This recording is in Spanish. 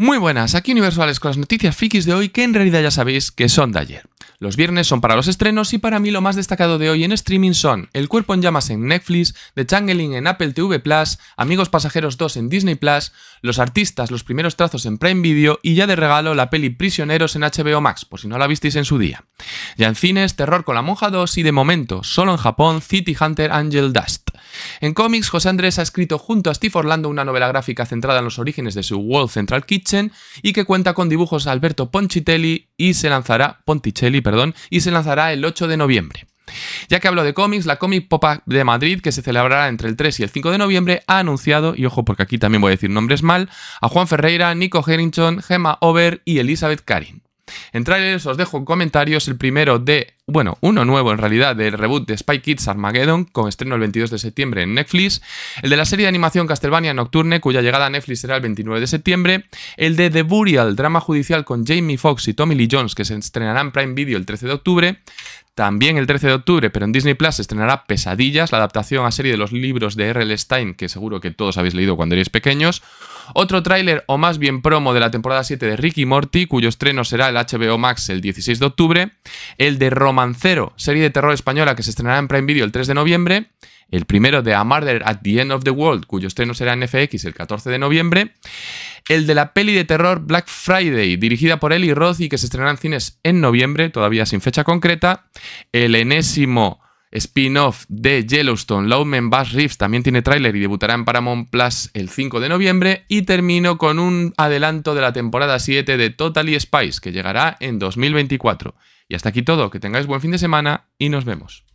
Muy buenas, aquí Universales con las noticias fikis de hoy que en realidad ya sabéis que son de ayer. Los viernes son para los estrenos y para mí lo más destacado de hoy en streaming son El cuerpo en llamas en Netflix, The Changeling en Apple TV Plus, Amigos Pasajeros 2 en Disney Plus, Los artistas, los primeros trazos en Prime Video y ya de regalo la peli Prisioneros en HBO Max, por si no la visteis en su día. Ya en cines, Terror con la monja 2 y de momento, solo en Japón, City Hunter Angel Dust. En cómics, José Andrés ha escrito junto a Steve Orlando una novela gráfica centrada en los orígenes de su World Central Kitchen y que cuenta con dibujos de Alberto Ponticelli y se lanzará, Ponticelli, perdón, y se lanzará el 8 de noviembre. Ya que hablo de cómics, la Comic Pop de Madrid, que se celebrará entre el 3 y el 5 de noviembre, ha anunciado, y ojo porque aquí también voy a decir nombres mal, a Juan Ferreira, Nico Herrington, Gemma Over y Elizabeth Karin. En trailers os dejo en comentarios el primero de bueno, uno nuevo en realidad del reboot de Spy Kids Armageddon, con estreno el 22 de septiembre en Netflix, el de la serie de animación Castlevania Nocturne, cuya llegada a Netflix será el 29 de septiembre, el de The Burial, drama judicial con Jamie Foxx y Tommy Lee Jones, que se estrenará en Prime Video el 13 de octubre, también el 13 de octubre, pero en Disney Plus se estrenará Pesadillas, la adaptación a serie de los libros de R.L. Stein, que seguro que todos habéis leído cuando erais pequeños. Otro tráiler, o más bien promo, de la temporada 7 de Ricky Morty, cuyo estreno será el HBO Max el 16 de octubre. El de Roma Mancero, serie de terror española que se estrenará en Prime Video el 3 de noviembre, el primero de A Murder at the End of the World, cuyo estreno será en FX el 14 de noviembre, el de la peli de terror Black Friday, dirigida por Eli Roth y que se estrenará en cines en noviembre, todavía sin fecha concreta, el enésimo spin-off de Yellowstone, lowman Bass Riffs, también tiene tráiler y debutará en Paramount Plus el 5 de noviembre. Y termino con un adelanto de la temporada 7 de Totally Spice, que llegará en 2024. Y hasta aquí todo, que tengáis buen fin de semana y nos vemos.